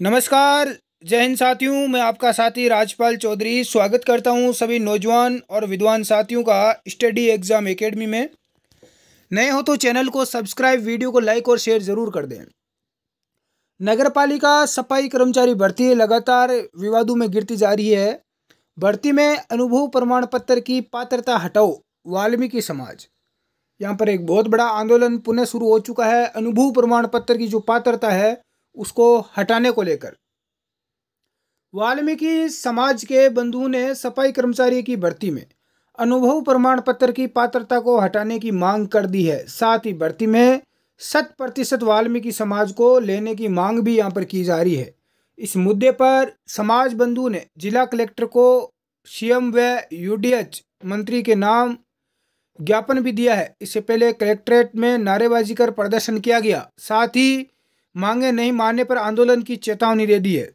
नमस्कार जय हिंद साथियों मैं आपका साथी राजपाल चौधरी स्वागत करता हूं सभी नौजवान और विद्वान साथियों का स्टडी एग्ज़ाम एकेडमी में नए हो तो चैनल को सब्सक्राइब वीडियो को लाइक और शेयर ज़रूर कर दें नगर पालिका सफाई कर्मचारी भर्ती लगातार विवादों में गिरती जा रही है भर्ती में अनुभव प्रमाण पत्र की पात्रता हटाओ वाल्मीकि समाज यहाँ पर एक बहुत बड़ा आंदोलन पुनः शुरू हो चुका है अनुभव प्रमाण पत्र की जो पात्रता है उसको हटाने को लेकर वाल्मीकि समाज के बंधु ने सफाई कर्मचारी की भर्ती में अनुभव प्रमाण पत्र की पात्रता को हटाने की मांग कर दी है साथ ही भर्ती में शत प्रतिशत वाल्मीकि समाज को लेने की मांग भी यहाँ पर की जा रही है इस मुद्दे पर समाज बंधु ने जिला कलेक्टर को सीएम व यूडीएच मंत्री के नाम ज्ञापन भी दिया है इससे पहले कलेक्ट्रेट में नारेबाजी कर प्रदर्शन किया गया साथ ही मांगे नहीं मानने पर आंदोलन की चेतावनी दे दी है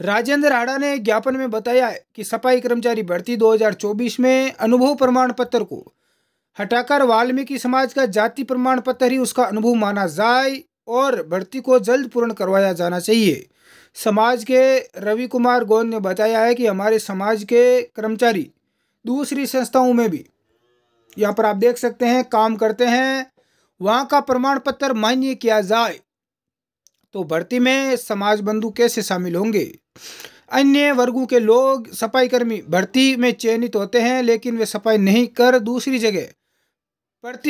राजेंद्र हाड़ा ने एक ज्ञापन में बताया कि सफाई कर्मचारी भर्ती 2024 में अनुभव प्रमाण पत्र को हटाकर वाल्मीकि समाज का जाति प्रमाण पत्र ही उसका अनुभव माना जाए और भर्ती को जल्द पूर्ण करवाया जाना चाहिए समाज के रवि कुमार गोंद ने बताया है कि हमारे समाज के कर्मचारी दूसरी संस्थाओं में भी यहाँ पर आप देख सकते हैं काम करते हैं वहाँ का प्रमाण पत्र मान्य किया जाए तो भर्ती में समाज बंधु कैसे शामिल होंगे अन्य वर्गों के लोग सफाईकर्मी भर्ती में चयनित होते हैं लेकिन वे सफाई नहीं कर दूसरी जगह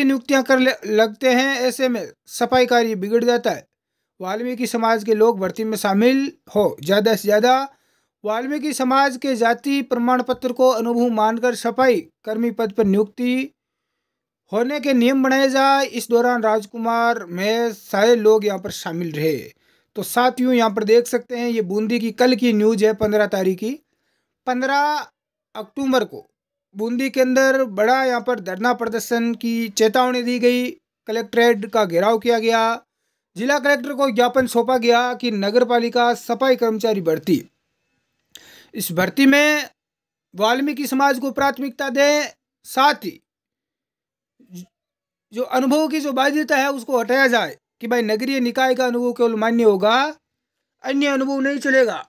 नियुक्तियाँ कर लगते हैं ऐसे में सफाई कार्य बिगड़ जाता है वाल्मीकि समाज के लोग भर्ती में शामिल हो ज़्यादा से ज़्यादा वाल्मीकि समाज के जाति प्रमाण पत्र को अनुभव मानकर सफाई कर्मी पद पर नियुक्ति होने के नियम बनाए जाए इस दौरान राजकुमार में सारे लोग यहाँ पर शामिल रहे तो साथियों यहाँ पर देख सकते हैं ये बूंदी की कल की न्यूज है पंद्रह तारीख की पंद्रह अक्टूबर को बूंदी के अंदर बड़ा यहाँ पर धरना प्रदर्शन की चेतावनी दी गई कलेक्ट्रेट का घेराव किया गया जिला कलेक्टर को ज्ञापन सौंपा गया कि नगर पालिका सफाई कर्मचारी भर्ती इस भर्ती में वाल्मीकि समाज को प्राथमिकता दें साथ ही जो अनुभव की जो बाध्यता है उसको हटाया जाए कि भाई नगरीय निकाय का अनुभव केवल मान्य होगा अन्य अनुभव नहीं चलेगा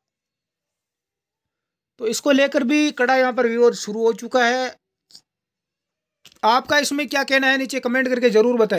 तो इसको लेकर भी कड़ा यहाँ पर विरोध शुरू हो चुका है आपका इसमें क्या कहना है नीचे कमेंट करके जरूर बताए